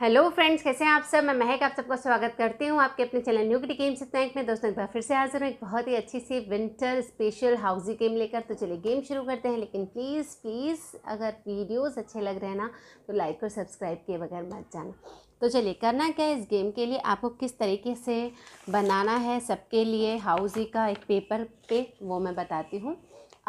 hello friends कैसे हैं आप सब मैं महक आप सबका स्वागत करती हूँ आपके अपने चैनल न्यू गेम से टैंक में दोस्तों एक बार फिर से हाजिर हूँ एक बहुत ही अच्छी सी विंटर स्पेशल हाउजी गेम लेकर तो चलिए गेम शुरू करते हैं लेकिन प्लीज़ प्लीज़ अगर वीडियोस अच्छे लग रहे हैं ना तो लाइक और सब्सक्राइब किए बगैर मत जाना तो चलिए करना क्या है इस गेम के लिए आपको किस तरीके से बनाना है सबके लिए हाउज़ी का एक पेपर पे वो मैं बताती हूँ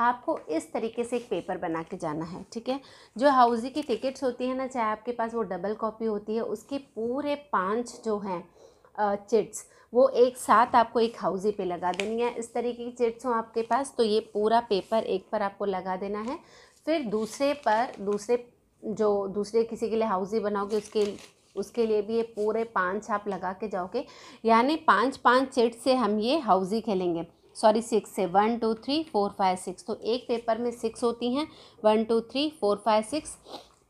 आपको इस तरीके से एक पेपर बना के जाना है ठीक है जो हाउजी की टिकट्स होती है ना चाहे आपके पास वो डबल कॉपी होती है उसके पूरे पाँच जो हैं चिट्स वो एक साथ आपको एक हाउजी पे लगा देनी है इस तरीके की चिट्स हों आपके पास तो ये पूरा पेपर एक पर आपको लगा देना है फिर दूसरे पर दूसरे जो दूसरे किसी के लिए हाउजी बनाओगे उसके उसके लिए भी ये पूरे पाँच आप लगा के जाओगे यानी पाँच पाँच चिट से हम ये हाउजी खेलेंगे सॉरी सिक्स से one two three four five six तो एक पेपर में सिक्स होती हैं one two three four five six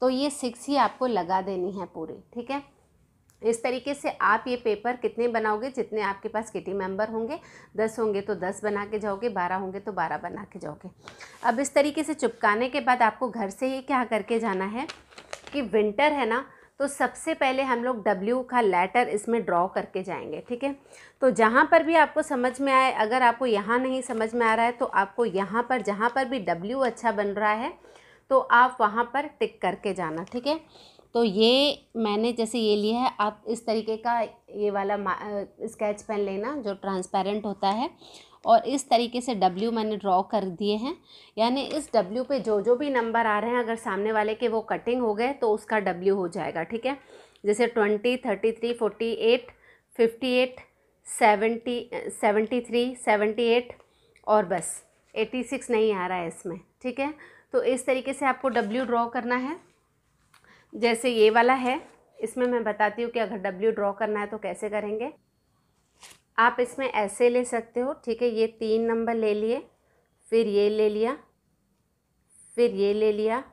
तो ये सिक्स ही आपको लगा देनी है पूरी ठीक है इस तरीके से आप ये पेपर कितने बनाओगे जितने आपके पास किटी मेंबर होंगे दस होंगे तो दस बना के जाओगे बारह होंगे तो बारह बना के जाओगे अब इस तरीके से चिपकाने के बाद आपको घर से ही क्या करके जाना है कि विंटर है ना तो सबसे पहले हम लोग W का लेटर इसमें ड्रॉ करके जाएंगे ठीक है तो जहाँ पर भी आपको समझ में आए अगर आपको यहाँ नहीं समझ में आ रहा है तो आपको यहाँ पर जहाँ पर भी W अच्छा बन रहा है तो आप वहाँ पर टिक करके जाना ठीक है तो ये मैंने जैसे ये लिया है आप इस तरीके का ये वाला स्केच पेन लेना जो ट्रांसपेरेंट होता है और इस तरीके से डब्ल्यू मैंने ड्रॉ कर दिए हैं यानी इस डब्ल्यू पे जो जो भी नंबर आ रहे हैं अगर सामने वाले के वो कटिंग हो गए तो उसका डब्ल्यू हो जाएगा ठीक है जैसे twenty thirty three forty eight fifty eight seventy seventy three seventy eight और बस एटी सिक्स नहीं आ रहा है इसमें ठीक है तो इस तरीके से आपको डब्ल्यू ड्रॉ करना है जैसे ये वाला है इसमें मैं बताती हूँ कि अगर डब्ल्यू ड्रॉ करना है तो कैसे करेंगे आप इसमें ऐसे ले सकते हो ठीक है ये तीन नंबर ले लिए फिर ये ले लिया फिर ये ले लिया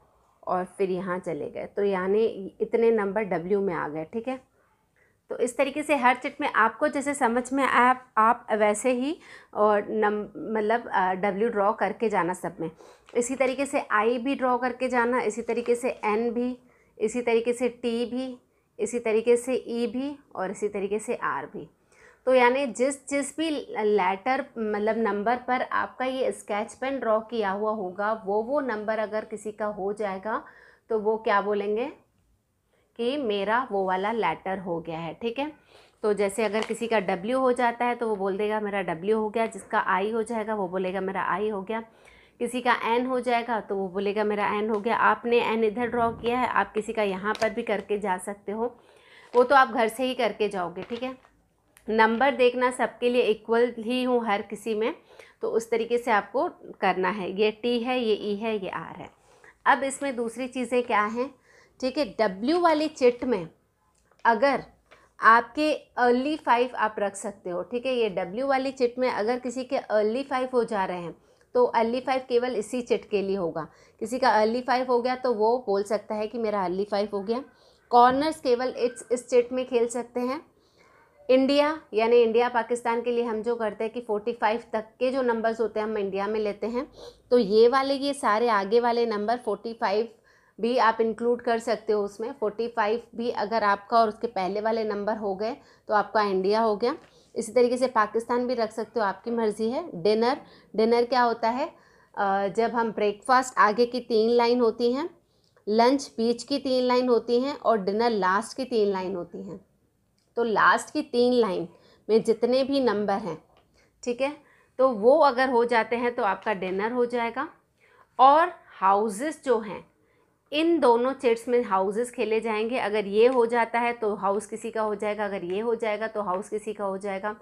और फिर यहाँ चले गए तो यानी इतने नंबर डब्ल्यू में आ गए ठीक है तो इस तरीके से हर चिट में आपको जैसे समझ में आया आप, वैसे ही और नम मतलब डब्ल्यू ड्रॉ करके जाना सब में इसी तरीके से आई भी ड्रॉ करके जाना इसी तरीके से एन भी इसी तरीके से टी भी इसी तरीके से ई e भी और इसी तरीके से आर भी तो यानी जिस जिस भी लेटर मतलब नंबर पर आपका ये स्केच पेन ड्रॉ किया हुआ होगा वो वो नंबर अगर किसी का हो जाएगा तो वो क्या बोलेंगे कि मेरा वो वाला लेटर हो गया है ठीक है तो जैसे अगर किसी का डब्ल्यू हो जाता है तो वो बोल देगा मेरा डब्ल्यू हो गया जिसका आई हो जाएगा वो बोलेगा मेरा आई हो गया किसी का एन हो जाएगा तो वो बोलेगा मेरा एन हो गया आपने एन इधर ड्रॉ किया है आप किसी का यहाँ पर भी करके जा सकते हो वो तो आप घर से ही करके जाओगे ठीक है नंबर देखना सबके लिए इक्वल ही हूँ हर किसी में तो उस तरीके से आपको करना है ये टी है ये ई है ये आर है अब इसमें दूसरी चीज़ें क्या हैं ठीक है डब्ल्यू वाली चिट में अगर आपके अर्ली फाइव आप रख सकते हो ठीक है ये डब्ल्यू वाली चिट में अगर किसी के अर्ली फाइव हो जा रहे हैं तो अर्ली फाइव केवल इसी चिट के लिए होगा किसी का अर्ली फाइव हो गया तो वो बोल सकता है कि मेरा अर्ली फाइव हो गया कॉर्नर्स केवल इट्स इस चिट में खेल सकते हैं इंडिया यानी इंडिया पाकिस्तान के लिए हम जो करते हैं कि 45 तक के जो नंबर्स होते हैं हम इंडिया में लेते हैं तो ये वाले ये सारे आगे वाले नंबर 45 भी आप इंक्लूड कर सकते हो उसमें 45 भी अगर आपका और उसके पहले वाले नंबर हो गए तो आपका इंडिया हो गया इसी तरीके से पाकिस्तान भी रख सकते हो आपकी मर्ज़ी है डिनर डिनर क्या होता है जब हम ब्रेकफास्ट आगे की तीन लाइन होती हैं लंच बीच की तीन लाइन होती हैं और डिनर लास्ट की तीन लाइन होती हैं तो लास्ट की तीन लाइन में जितने भी नंबर हैं ठीक है तो वो अगर हो जाते हैं तो आपका डिनर हो जाएगा और हाउसेस जो हैं इन दोनों चेट्स में हाउसेस खेले जाएंगे अगर ये हो जाता है तो हाउस किसी का हो जाएगा अगर ये हो जाएगा तो हाउस किसी का हो जाएगा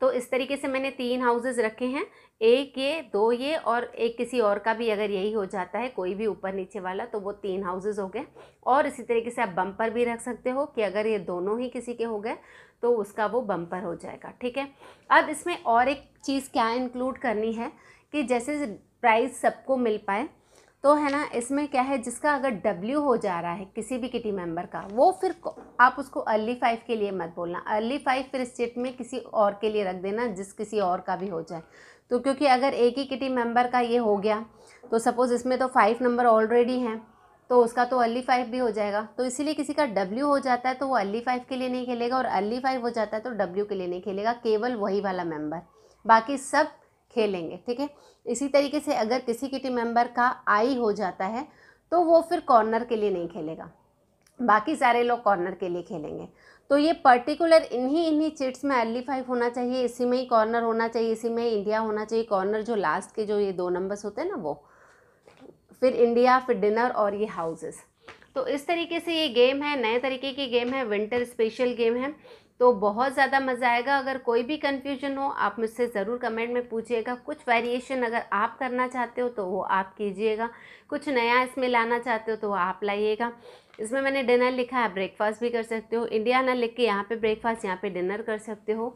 तो इस तरीके से मैंने तीन हाउसेज रखे हैं एक ये दो ये और एक किसी और का भी अगर यही हो जाता है कोई भी ऊपर नीचे वाला तो वो तीन हाउसेज हो गए और इसी तरीके से आप बम्पर भी रख सकते हो कि अगर ये दोनों ही किसी के हो गए तो उसका वो बम्पर हो जाएगा ठीक है अब इसमें और एक चीज़ क्या इंक्लूड करनी है कि जैसे प्राइस सबको मिल पाए तो है ना इसमें क्या है जिसका अगर डब्ल्यू हो जा रहा है किसी भी किटी मेंबर का वो फिर आप उसको अर्ली फाइव के लिए मत बोलना अर्ली फाइव फिर स्टेट में किसी और के लिए रख देना जिस किसी और का भी हो जाए तो क्योंकि अगर एक ही किटी मेंबर का ये हो गया तो सपोज़ इसमें तो फाइव नंबर ऑलरेडी हैं तो उसका तो अर्ली फाइव भी हो जाएगा तो इसीलिए किसी का डब्ल्यू हो जाता है तो वो अर्ली फाइव के लिए नहीं खेलेगा और अर्ली फाइव हो जाता है तो डब्ल्यू के लिए नहीं खेलेगा केवल वही वाला मेम्बर बाकी सब खेलेंगे ठीक है इसी तरीके से अगर किसी की टीम मेंबर का आई हो जाता है तो वो फिर कॉर्नर के लिए नहीं खेलेगा बाकी सारे लोग कॉर्नर के लिए खेलेंगे तो ये पर्टिकुलर इन्हीं इन्हीं चिट्स में अर्ली फाइव होना चाहिए इसी में ही कॉर्नर होना चाहिए इसी में इंडिया होना चाहिए कॉर्नर जो लास्ट के जो ये दो नंबर्स होते हैं ना वो फिर इंडिया फिर डिनर और ये हाउसेस तो इस तरीके से ये गेम है नए तरीके की गेम है विंटर स्पेशल गेम है तो बहुत ज़्यादा मज़ा आएगा अगर कोई भी कन्फ्यूजन हो आप मुझसे ज़रूर कमेंट में पूछिएगा कुछ वेरिएशन अगर आप करना चाहते हो तो वो आप कीजिएगा कुछ नया इसमें लाना चाहते हो तो आप लाइएगा इसमें मैंने डिनर लिखा है ब्रेकफास्ट भी कर सकते हो इंडिया ना लिख के यहाँ पर ब्रेकफास्ट यहाँ पर डिनर कर सकते हो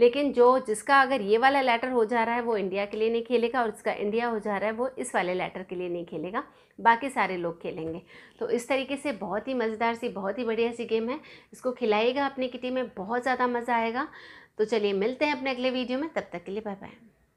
लेकिन जो जिसका अगर ये वाला लेटर हो जा रहा है वो इंडिया के लिए नहीं खेलेगा और जिसका इंडिया हो जा रहा है वो इस वाले लेटर के लिए नहीं खेलेगा बाकी सारे लोग खेलेंगे तो इस तरीके से बहुत ही मज़ेदार सी बहुत ही बढ़िया सी गेम है इसको खिलाइएगा अपनी किटी में बहुत ज़्यादा मज़ा आएगा तो चलिए मिलते हैं अपने अगले वीडियो में तब तक के लिए बाय बाय